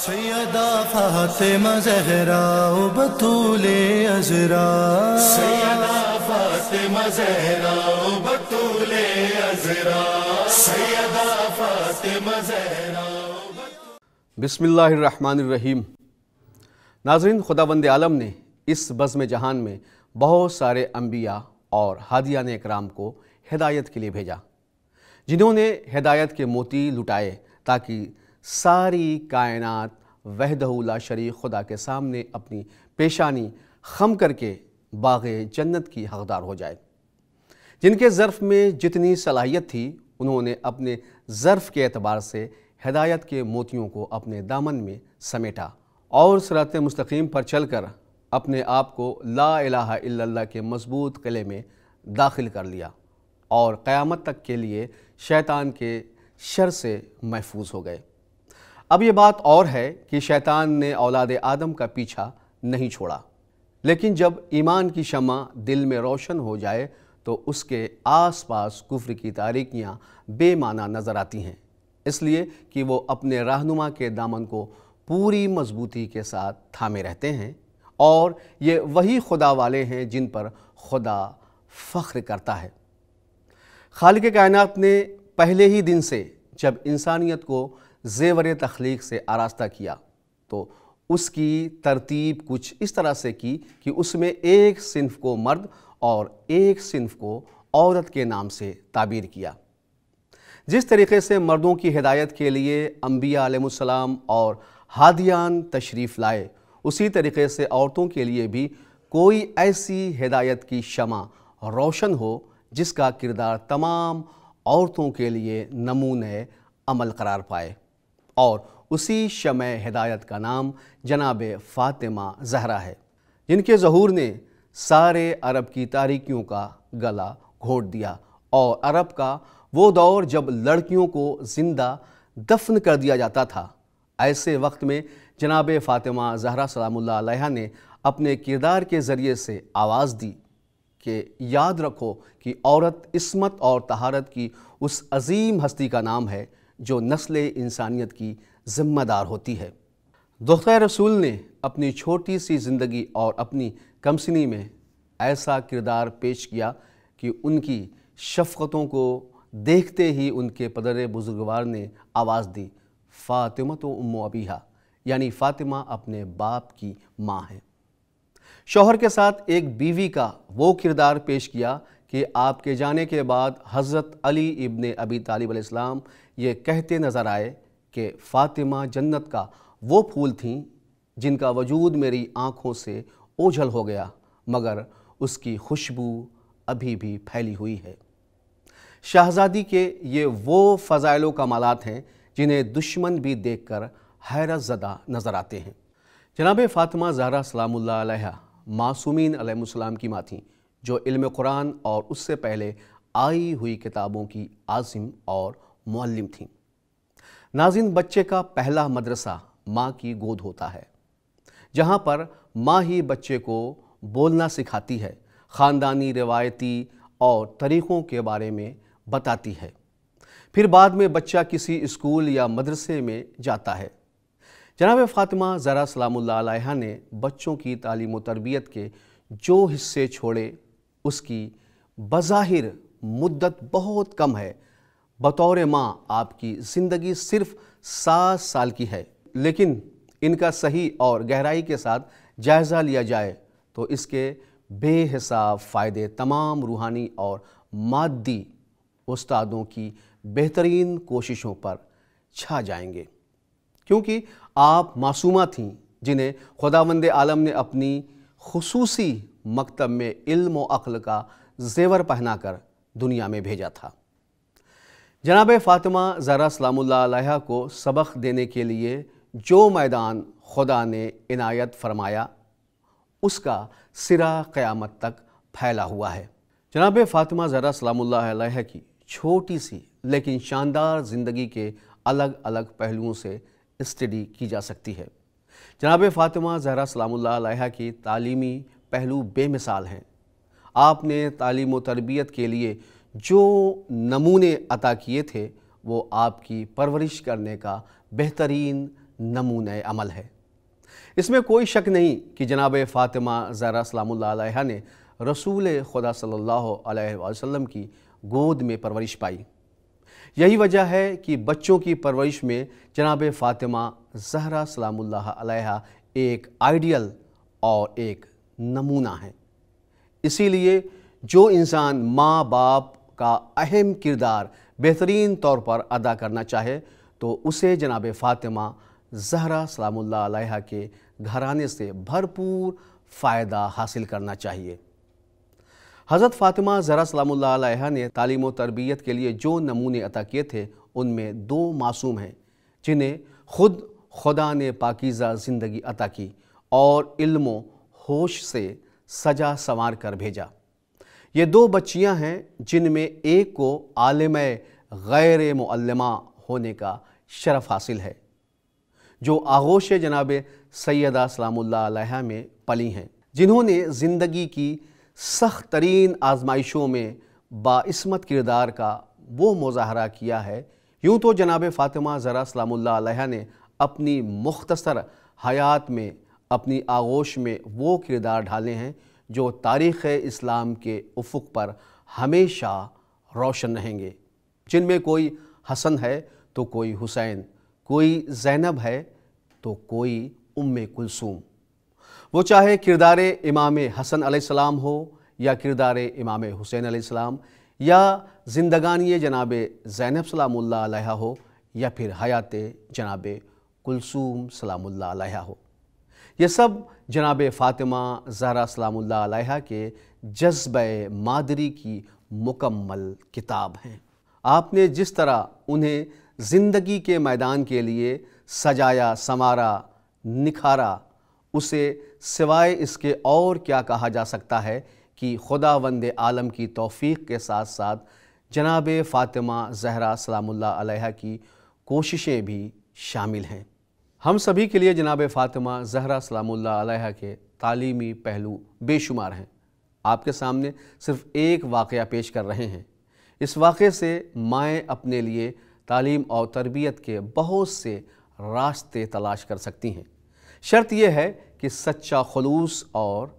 सैयदा मजहरा ओ बतूले अजरा सैयदा मजहरा ओ बतूले अजरा सैयदा फातिमा जहरा बिस्मिल्लाहिर्रहमानिर्रहीम नाजरीन खुदाबंद आलम ने इस बज़म जहान में बहुत सारे अम्बिया और हादियान इकराम को हिदायत के लिए भेजा जिन्होंने हिदायत के मोती लुटाए ताकि सारी कायनात वहदहुल्ला शरीक खुदा के सामने अपनी पेशानी खम करके बाग जन्नत की हकदार हो जाए जिनके ज़र्फ़ में जितनी सलाहियत थी उन्होंने अपने ज़र्फ़ के अतबार से हदायत के मोतियों को अपने दामन में समेटा और सरात मुस्तकीम पर चल कर अपने आप को ला इलाहा इल्लल्लाह के मजबूत किले में दाखिल कर लिया और क़यामत तक के लिए शैतान के शर से महफूज हो गए अब ये बात और है कि शैतान ने औलाद आदम का पीछा नहीं छोड़ा लेकिन जब ईमान की शमा दिल में रोशन हो जाए तो उसके आसपास कुफ्र की तारीखियाँ बेमाना नज़र आती हैं इसलिए कि वो अपने रहनुमा के दामन को पूरी मजबूती के साथ थामे रहते हैं और ये वही खुदा वाले हैं जिन पर खुदा फ़ख्र करता है खालिक कायनात ने पहले ही दिन से जब इंसानियत को जेवर तख्लीक से आरास्ता किया तो उसकी तरतीब कुछ इस तरह से की कि उसमें एक सिंफ को मर्द और एक सिंफ को औरत के नाम से ताबीर किया जिस तरीके से मर्दों की हिदायत के लिए अम्बिया आलम और हादियान तशरीफ़ लाए उसी तरीके से औरतों के लिए भी कोई ऐसी हिदायत की शमा रोशन हो जिसका किरदार तमाम औरतों के लिए नमूने अमल करार पाए और उसी शमय हिदायत का नाम जनाब फ़ातिमा जहरा है जिनके जहूर ने सारे अरब की तारीखियों का गला घोट दिया और अरब का वो दौर जब लड़कियों को ज़िंदा दफन कर दिया जाता था ऐसे वक्त में जनाब फ़ातिमा जहरा सलामुल्ला ने अपने किरदार के ज़रिए से आवाज़ दी कि याद रखो कि औरत इसमत और तहारत की उस अजीम हस्ती का नाम है जो नस्ल इंसानियत की ज़िम्मेदार होती है दोस्त रसूल ने अपनी छोटी सी ज़िंदगी और अपनी कमसनी में ऐसा किरदार पेश किया कि उनकी शफकतों को देखते ही उनके पदर बुजुर्गवार ने आवाज़ दी फ़ातिमा तो उम अबीहा यानी फ़ातिमा अपने बाप की माँ है शोहर के साथ एक बीवी का वो किरदार पेश किया कि आपके जाने के बाद हज़रत अली इब्न अबी तालिब इस्लाम ये कहते नज़र आए कि फ़ातिमा जन्नत का वो फूल थी जिनका वजूद मेरी आँखों से ओझल हो गया मगर उसकी खुशबू अभी भी फैली हुई है शहज़ादी के ये वो फ़जाइलों कमालत हैं जिन्हें दुश्मन भी देख कर हैरत ज़दा नज़र आते हैं जनाब फ़ातिमा ज़हरा सलाम मासूमिन की माँ थीं जो इल्म कुरान और उससे पहले आई हुई किताबों की आजिम और मुल्लिम थीं नाजिन बच्चे का पहला मदरसा माँ की गोद होता है जहाँ पर माँ ही बच्चे को बोलना सिखाती है ख़ानदानी रिवायती और तरीक़ों के बारे में बताती है फिर बाद में बच्चा किसी स्कूल या मदरसे में जाता है जनाब फ़ातिमा ज़रा सलाम ने बच्चों की तालीम तरबियत के जो हिस्से छोड़े उसकी बज़ाहिर मुद्दत बहुत कम है बतौर माँ आपकी ज़िंदगी सिर्फ सात साल की है लेकिन इनका सही और गहराई के साथ जायज़ा लिया जाए तो इसके बेहिसाब फ़ायदे तमाम रूहानी और मादी उस्तादों की बेहतरीन कोशिशों पर छा जाएंगे क्योंकि आप मासूमा थीं जिन्हें वंद आलम ने अपनी खसूसी मकतब में इल्म व अक्ल का जेवर पहनाकर दुनिया में भेजा था जनाब फ़ातिमा ज़रा सलामुल्लाह को सबक देने के लिए जो मैदान खुदा ने इनायत फरमाया उसका सिरा क़यामत तक फैला हुआ है जनाब फ़ातिमा ज़रा सलामुल्लाह की छोटी सी लेकिन शानदार ज़िंदगी के अलग अलग पहलुओं से स्टडी की जा सकती है जनाब फ़ातिमा ज़हरा सलामुल्लाह की तालीमी पहलू बेमिसाल हैं आपने तालीम तरबियत के लिए जो नमूने अता किए थे वो आपकी परवरिश करने का बेहतरीन नमूने अमल है इसमें कोई शक नहीं कि जनाब फ़ातिमा ज़रा सलाम्ला ने रसूल खुदा सल्लल्लाहु अलैहि वसल्लम की गोद में परवरिश पाई यही वजह है कि बच्चों की परवरिश में जनाब फ़ातिमा जहरा सलाम्ला एक आइडियल और एक नमूना है इसीलिए जो इंसान माँ बाप का अहम किरदार बेहतरीन तौर पर अदा करना चाहे तो उसे जनाब फ़ातिमा जहरा सलामुल्ला अलैहा के घराने से भरपूर फ़ायदा हासिल करना चाहिए हज़रत फ़ातिमा जहरा सलामुल्ला अलैहा ने तालीम तरबियत के लिए जो नमूने अता किए थे उनमें दो मासूम हैं जिन्हें खुद खुदा ने पाकिज़ा ज़िंदगी अता की और इल्मों होश से सजा संवार कर भेजा ये दो बच्चियां हैं जिनमें एक को आलम गैर मल्लमा होने का शरफ हासिल है जो आगोश जनाब सैदा सलामुल्ला में पली हैं जिन्होंने ज़िंदगी की सख्त तरीन आजमाइशों में बास्मत किरदार का वो मुजाहरा किया है यूँ तो जनाब फ़ातिमा ज़रा सलामुल्ला ने अपनी मुख्तसर हयात में अपनी आगोश में वो किरदार ढाले हैं जो तारीख़ इस्लाम के उफुक पर हमेशा रोशन रहेंगे जिनमें कोई हसन है तो कोई हुसैन कोई जैनब है तो कोई उम कुलसूम वो चाहे किरदार इमाम हसन सलाम हो या किरदार इमाम हुसैन सलाम या जिंदगानी जनाब जैनब सलामुल्ला हो या फिर हयात जनाब कुलसूम सलामुल्ला हो ये सब जनाब फ़ातिमा ज़हरा सलामुल्ला के जज्ब मादरी की मुकम्मल किताब हैं आपने जिस तरह उन्हें ज़िंदगी के मैदान के लिए सजाया संवारा निखारा उसे सिवाय इसके और क्या कहा जा सकता है कि खुदा वंद आलम की तौफीक के साथ साथ जनाब फ़ातिमा ज़हरा सलामुल्ला की कोशिशें भी शामिल हैं हम सभी के लिए जनाब फ़ातिमा जहरा सलामुल्ला के तालीमी पहलू बेशुमार हैं आपके सामने सिर्फ एक वाक़ पेश कर रहे हैं इस वाक़े से माएँ अपने लिए तालीम और तरबियत के बहुत से रास्ते तलाश कर सकती हैं शर्त यह है कि सच्चा खलूस और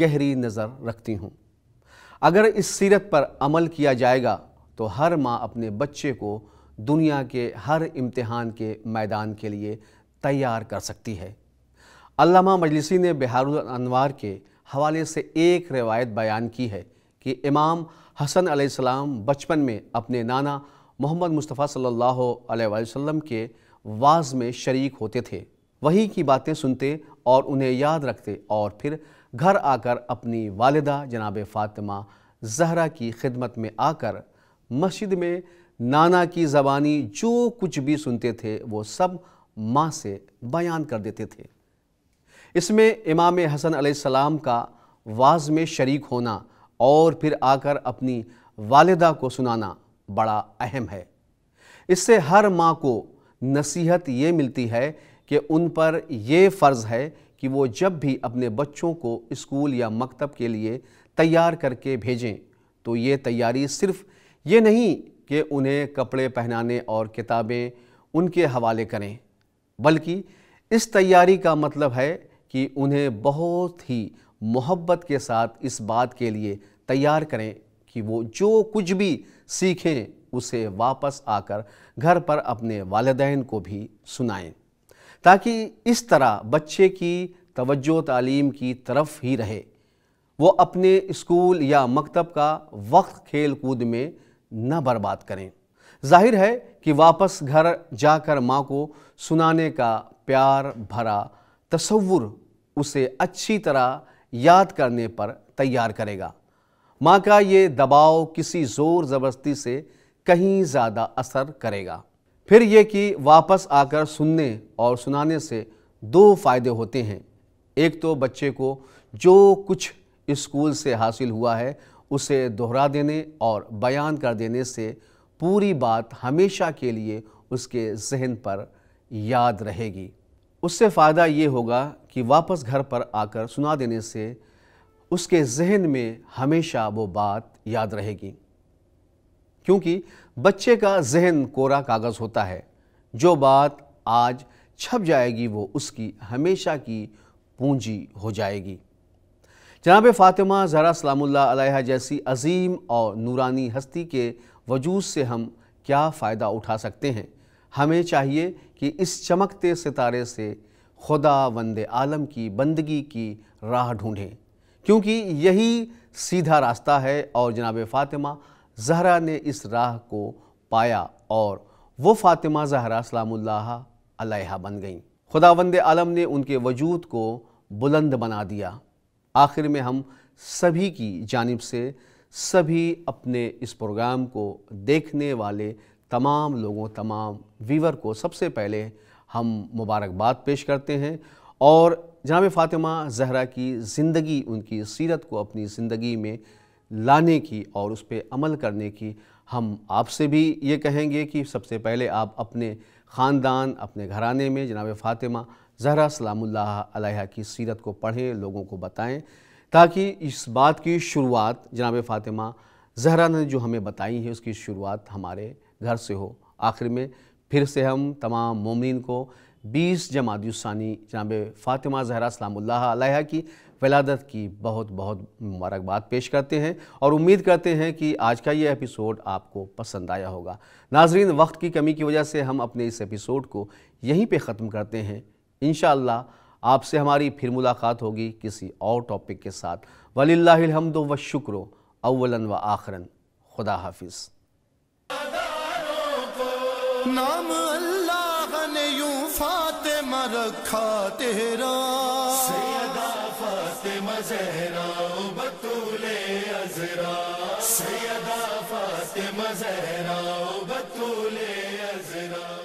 गहरी नज़र रखती हूँ अगर इस सीरत पर अमल किया जाएगा तो हर माँ अपने बच्चे को दुनिया के हर इम्तहान के मैदान के लिए तैयार कर सकती है अल्लामा मजलिसी ने बिहार के हवाले से एक रिवायत बयान की है कि इमाम हसन अलैहिस्सलाम बचपन में अपने नाना मोहम्मद मुस्तफ़ा सल्लल्लाहु अलैहि वसल्लम के वाज में शरीक होते थे वही की बातें सुनते और उन्हें याद रखते और फिर घर आकर अपनी वालदा जनाब फ़ातिमा जहरा की खिदमत में आकर मस्जिद में नाना की ज़बानी जो कुछ भी सुनते थे वो सब माँ से बयान कर देते थे इसमें इमाम हसन सलाम का वाज में शरीक होना और फिर आकर अपनी वालदा को सुनाना बड़ा अहम है इससे हर माँ को नसीहत ये मिलती है कि उन पर यह फ़र्ज़ है कि वो जब भी अपने बच्चों को स्कूल या मकतब के लिए तैयार करके भेजें तो ये तैयारी सिर्फ ये नहीं कि उन्हें कपड़े पहनाने और किताबें उनके हवाले करें बल्कि इस तैयारी का मतलब है कि उन्हें बहुत ही मोहब्बत के साथ इस बात के लिए तैयार करें कि वो जो कुछ भी सीखें उसे वापस आकर घर पर अपने वालदेन को भी सुनाएं ताकि इस तरह बच्चे की तवज्जो तालीम की तरफ ही रहे वो अपने स्कूल या मकतब का वक्त खेल कूद में न बर्बाद करें जाहिर है कि वापस घर जाकर माँ को सुनाने का प्यार भरा तस्वुर उसे अच्छी तरह याद करने पर तैयार करेगा माँ का ये दबाव किसी ज़ोर ज़बरदस्ती से कहीं ज़्यादा असर करेगा फिर ये कि वापस आकर सुनने और सुनाने से दो फायदे होते हैं एक तो बच्चे को जो कुछ स्कूल से हासिल हुआ है उसे दोहरा देने और बयान कर देने से पूरी बात हमेशा के लिए उसके जहन पर याद रहेगी उससे फ़ायदा ये होगा कि वापस घर पर आकर सुना देने से उसके जहन में हमेशा वो बात याद रहेगी क्योंकि बच्चे का जहन कोरा कागज़ होता है जो बात आज छप जाएगी वो उसकी हमेशा की पूंजी हो जाएगी जनाब फ़ातिमा ज़रा सलामुल्ला जैसी अजीम और नूरानी हस्ती के वजूद से हम क्या फ़ायदा उठा सकते हैं हमें चाहिए कि इस चमकते सितारे से खुदा वंद आलम की बंदगी की राह ढूंढें क्योंकि यही सीधा रास्ता है और जनाब फ़ातिमा जहरा ने इस राह को पाया और वो फ़ातिमा जहरा सलाम्ला बन गईं वंद आलम ने उनके वजूद को बुलंद बना दिया आखिर में हम सभी की जानब से सभी अपने इस प्रोग्राम को देखने वाले तमाम लोगों तमाम वीवर को सबसे पहले हम मुबारकबाद पेश करते हैं और जनाब फ़ातिमा जहरा की ज़िंदगी उनकी सीरत को अपनी ज़िंदगी में लाने की और उस पर अमल करने की हम आपसे भी ये कहेंगे कि सबसे पहले आप अपने ख़ानदान अपने घराने में जनाब फ़ातिमा जहरा सलामुल्लाह अलैहा की सीरत को पढ़ें लोगों को बताएं ताकि इस बात की शुरुआत जनाब फ़ातिमा जहरा ने जो हमें बताई है उसकी शुरुआत हमारे घर से हो आखिर में फिर से हम तमाम ममिन को बीस जमादानी जनाब फ़ातिमा जहरा सलाम्ला की वलादत की बहुत बहुत मुबारकबाद पेश करते हैं और उम्मीद करते हैं कि आज का ये एपिसोड आपको पसंद आया होगा नाजरीन वक्त की कमी की वजह से हम अपने इस एपिसोड को यहीं पे ख़त्म करते हैं इन आपसे हमारी फिर मुलाकात होगी किसी और टॉपिक के साथ वलीहमद व शुक्र अव्वलन व आखरन खुदा हाफिज नाम अल्लाह ने यूं फातिमा रखा तेरा सैयदा फातिमा जहरा बतूले अजरा सैयदा फातिमा जहरा बतूले अजरा